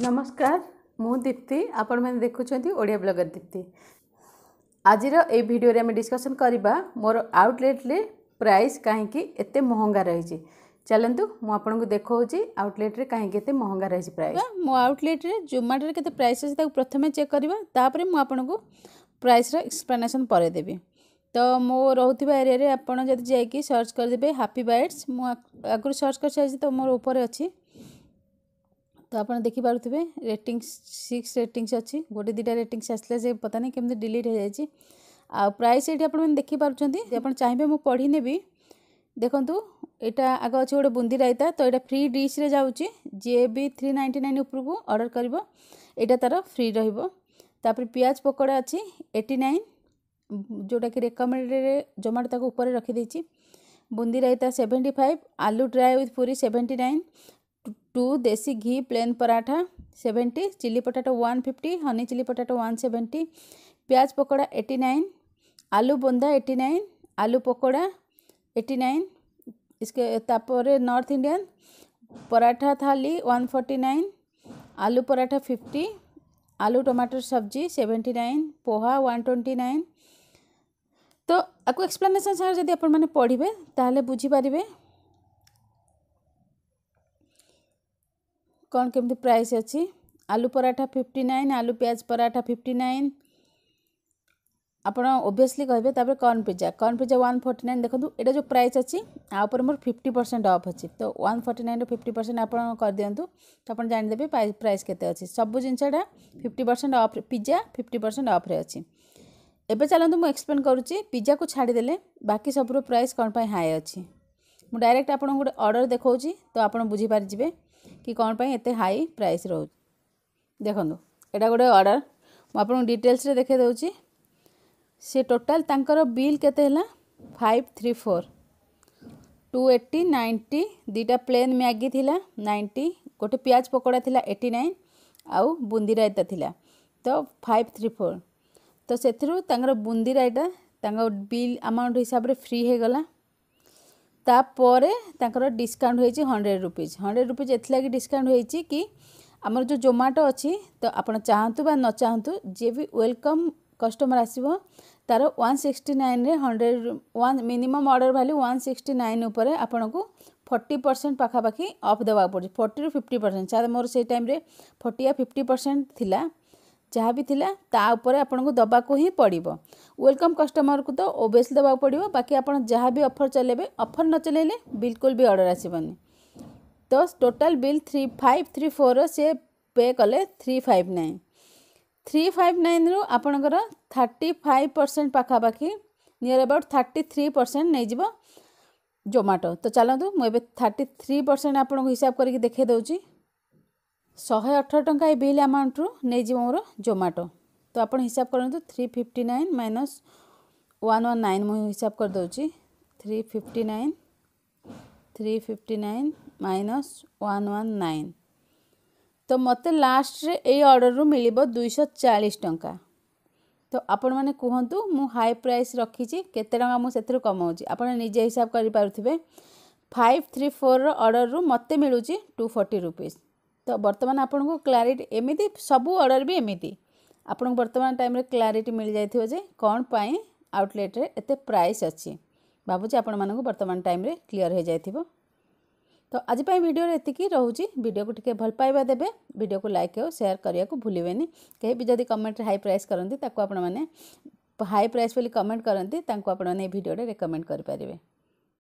नमस्कार मु दीप्ति आपण मैंने देखुं ओडिया ब्लगर दीप्ति आज भिडियो आम डिस्कसन करवा मोर आउटलेट्रे प्राइस कहीं महंगा रही चलतु मुझे देखा आउटलेट्रे कहीं महंगा रही प्राइस मो आउटलेट्रे जोमाटोर के प्राइस अच्छे प्रथम चेक करवापर मुझक प्राइस एक्सप्लेनेसन पर देवी तो मो रोथ्वा एरिया आपड़ सर्च करदे हापी बैट्स मुझे आगु सर्च कर सारी तो मोर उपर अच्छी ତ ଆପଣ ଦେଖିପାରୁଥିବେ ରେଟିଂସ୍ ସିକ୍ସ ରେଟିଂସ୍ ଅଛି ଗୋଟେ ଦୁଇଟା ରେଟିଂସ୍ ଆସିଲା ସେ ପତା ନାହିଁ କେମିତି ଡିଲିଟ୍ ହୋଇଯାଇଛି ଆଉ ପ୍ରାଇସ୍ ଏଇଠି ଆପଣମାନେ ଦେଖିପାରୁଛନ୍ତି ଆପଣ ଚାହିଁବେ ମୁଁ ପଢ଼ି ନେବି ଦେଖନ୍ତୁ ଏଇଟା ଆଗ ଅଛି ଗୋଟେ ବୁନ୍ଦି ରାଇତା ତ ଏଇଟା ଫ୍ରି ଡିସ୍ରେ ଯାଉଛି ଯିଏ ବି ଥ୍ରୀ ନାଇଣ୍ଟି ନାଇନ୍ ଉପରକୁ ଅର୍ଡ଼ର କରିବ ଏଇଟା ତା'ର ଫ୍ରି ରହିବ ତାପରେ ପିଆଜ ପକୋଡ଼ା ଅଛି ଏଇଟି ନାଇନ୍ ଯେଉଁଟାକି ରେକମେଣ୍ଡେଡ଼ରେ ଜୋମାଟୋ ତାକୁ ଉପରେ ରଖିଦେଇଛି boondi raita seventy five aloo dry with puri seventy nine two desi ghee plain paratha seventy chilli potato one fifty honey chilli potato one seventy pyaz pakoda eighty nine आलू बंदा एटी नाइन आलू पकोड़ा एटी नाइन इसके तापर नॉर्थ इंडियन पराठा थाली वन फोर्टी नाइन आलू पराठा फिफ्टी आलू टमाटर सब्जी seventy nine poha one twenty nine तो आपको एक्सप्लेनेसन सारे जब आप पढ़े ताहले बुझीपारे କ'ଣ କେମିତି ପ୍ରାଇସ୍ ଅଛି ଆଲୁ ପରାଠା ଫିଫ୍ଟି ନାଇନ୍ ଆଲୁ ପିଆଜ ପରାଠା ଫିଫ୍ଟି ନାଇନ୍ ଆପଣ ଓଭିଅସ୍ଲି କହିବେ ତାପରେ corn pizza corn pizza one forty nine ଦେଖନ୍ତୁ ଏଇଟା ଯେଉଁ ପ୍ରାଇସ୍ ଅଛି ଆ ଉପରେ ମୋର ଫିଫ୍ଟି ପରସେଣ୍ଟ ଅଫ୍ ଅଛି ତ ୱାନ୍ ଫର୍ଟି ନାଇନ୍ର ଫିଫ୍ଟି ପରସେଣ୍ଟ ଆପଣ କରିଦିଅନ୍ତୁ ତ ଆପଣ ଜାଣିଦେବେ ପ୍ରାଇସ୍ କେତେ ଅଛି ସବୁ ଜିନିଷଟା fifty percent off pizza fifty percent ଅଫ୍ରେ ଅଛି ଏବେ ଚାଲନ୍ତୁ ମୁଁ ଏକ୍ସପ୍ଲେନ୍ କରୁଛି ପିଜ୍ଜାକୁ ଛାଡ଼ିଦେଲେ ବାକି ସବୁର ପ୍ରାଇସ୍ କ'ଣ ପାଇଁ ହାଇ ଅଛି ମୁଁ ଡାଇରେକ୍ଟ ଆପଣଙ୍କୁ ଗୋଟେ ଅର୍ଡ଼ର ଦେଖାଉଛି ତ ଆପଣ ବୁଝିପାରିଯିବେ କି କ'ଣ ପାଇଁ ଏତେ ହାଇ ପ୍ରାଇସ୍ ରହୁଛି ଦେଖନ୍ତୁ ଏଇଟା ଗୋଟେ ଅର୍ଡ଼ର ମୁଁ ଆପଣଙ୍କୁ ଡିଟେଲ୍ସରେ ଦେଖାଇ ଦେଉଛି ସେ ଟୋଟାଲ୍ ତାଙ୍କର ବିଲ୍ କେତେ ହେଲା five three four two eighty ninety ଦୁଇଟା ପ୍ଲେନ୍ ମ୍ୟାଗି ଥିଲା ନାଇଣ୍ଟି ଗୋଟେ ପିଆଜ ପକୋଡ଼ା ଥିଲା ଏଇଟି ନାଇନ୍ ଆଉ ବୁନ୍ଦି ରାଇତା ଥିଲା ତ ଫାଇଭ୍ ଥ୍ରୀ ଫୋର୍ ତ ସେଥିରୁ ତାଙ୍କର ବୁନ୍ଦି ରାଇତା ତାଙ୍କ ବିଲ୍ ଆମାଉଣ୍ଟ ହିସାବରେ ଫ୍ରି ହୋଇଗଲା ତାପରେ ତାଙ୍କର ଡିସକାଉଣ୍ଟ ହୋଇଛି ହଣ୍ଡ୍ରେଡ଼ ରୁପିଜ୍ ହଣ୍ଡ୍ରେଡ଼ ରୁପିଜ୍ ଏଥିଲାଗି ଡିସକାଉଣ୍ଟ ହୋଇଛି କି ଆମର ଯେଉଁ ଜୋମାଟୋ ଅଛି ତ ଆପଣ ଚାହାନ୍ତୁ ବା ନ ଚାହାନ୍ତୁ ଯିଏ ବି ୱେଲକମ୍ କଷ୍ଟମର୍ ଆସିବ ତା'ର ୱାନ୍ ସିକ୍ସଟି ନାଇନ୍ରେ hundred one minimum order value one sixty nine ଉପରେ ଆପଣଙ୍କୁ ଫର୍ଟି ପରସେଣ୍ଟ ପାଖାପାଖି ଅଫ୍ ଦେବାକୁ ପଡ଼ୁଛି ଫର୍ଟିରୁ ଫିଫ୍ଟି ପରସେଣ୍ଟ ସାର୍ ମୋର ସେଇ ଟାଇମ୍ରେ ଫର୍ଟି ୟା ଫିଫ୍ଟି ପରସେଣ୍ଟ ଥିଲା ଯାହା ବି ଥିଲା ତା ଉପରେ ଆପଣଙ୍କୁ ଦେବାକୁ ହିଁ ପଡ଼ିବ ୱେଲକମ୍ କଷ୍ଟମର୍କୁ ତ ଓବିଏସ୍ଲି ଦେବାକୁ ପଡ଼ିବ ବାକି ଆପଣ ଯାହା ବି ଅଫର୍ ଚଲେଇବେ ଅଫର୍ ନ ଚଲେଇଲେ ବିଲକୁଲ ବି ଅର୍ଡ଼ର ଆସିବନି ତ total bill three five three ଫୋର୍ର ସିଏ ପେ କଲେ three five nine three five ନାଇନ୍ରୁ ଆପଣଙ୍କର ଥାର୍ଟି ଫାଇଭ୍ ପରସେଣ୍ଟ ପାଖାପାଖି near about thirty three percent ନେଇଯିବ ଜୋମାଟୋ ତ ଚାଲନ୍ତୁ ମୁଁ ଏବେ ଥାର୍ଟି ଥ୍ରୀ ପରସେଣ୍ଟ ଆପଣଙ୍କୁ ହିସାବ କରିକି ଦେଖାଇ ଦେଉଛି ଶହେ ଅଠର ଟଙ୍କା ଏ ବିଲ୍ ଆମାଉଣ୍ଟରୁ ନେଇଯିବ ମୋର ଜୋମାଟୋ ତ ଆପଣ ହିସାବ କରନ୍ତୁ three fifty nine minus one one nine ମୁଁ ହିସାବ କରିଦେଉଛି three fifty nine three fifty nine minus one one nine ତ ମୋତେ ଲାଷ୍ଟରେ ଏଇ ଅର୍ଡ଼ରରୁ ମିଳିବ ଦୁଇଶହ ଚାଳିଶ ଟଙ୍କା ତ ଆପଣମାନେ କୁହନ୍ତୁ ମୁଁ ହାଇ ପ୍ରାଇସ୍ ରଖିଛି କେତେ ଟଙ୍କା ମୁଁ ସେଥିରୁ କମାଉଛି ଆପଣ ନିଜେ ହିସାବ କରିପାରୁଥିବେ ଫାଇଭ୍ ଥ୍ରୀ ଫୋର୍ର ଅର୍ଡ଼ରରୁ ମୋତେ ମିଳୁଛି ଟୁ ଫର୍ଟି ରୁପିଜ୍ ତ ବର୍ତ୍ତମାନ ଆପଣଙ୍କୁ କ୍ଲାରିଟି ଏମିତି ସବୁ ଅର୍ଡ଼ର ବି ଏମିତି ଆପଣଙ୍କୁ ବର୍ତ୍ତମାନ ଟାଇମ୍ରେ କ୍ଲାରିଟି ମିଳିଯାଇଥିବ ଯେ କ'ଣ ପାଇଁ ଆଉଟଲେଟ୍ରେ ଏତେ ପ୍ରାଇସ୍ ଅଛି ଭାବୁଛି ଆପଣମାନଙ୍କୁ ବର୍ତ୍ତମାନ ଟାଇମ୍ରେ କ୍ଲିଅର୍ ହୋଇଯାଇଥିବ ତ ଆଜି ପାଇଁ ଭିଡ଼ିଓରେ ଏତିକି ରହୁଛି ଭିଡ଼ିଓକୁ ଟିକେ ଭଲ ପାଇବା ଦେବେ ଭିଡ଼ିଓକୁ ଲାଇକ୍ ଆଉ ସେୟାର କରିବାକୁ ଭୁଲିବେନି କେହି ବି ଯଦି କମେଣ୍ଟରେ ହାଇ ପ୍ରାଇସ୍ କରନ୍ତି ତାକୁ ଆପଣମାନେ ହାଇ ପ୍ରାଇସ୍ ବୋଲି କମେଣ୍ଟ କରନ୍ତି ତାଙ୍କୁ ଆପଣମାନେ ଏ ଭିଡ଼ିଓରେ ରେକମେଣ୍ଡ କରିପାରିବେ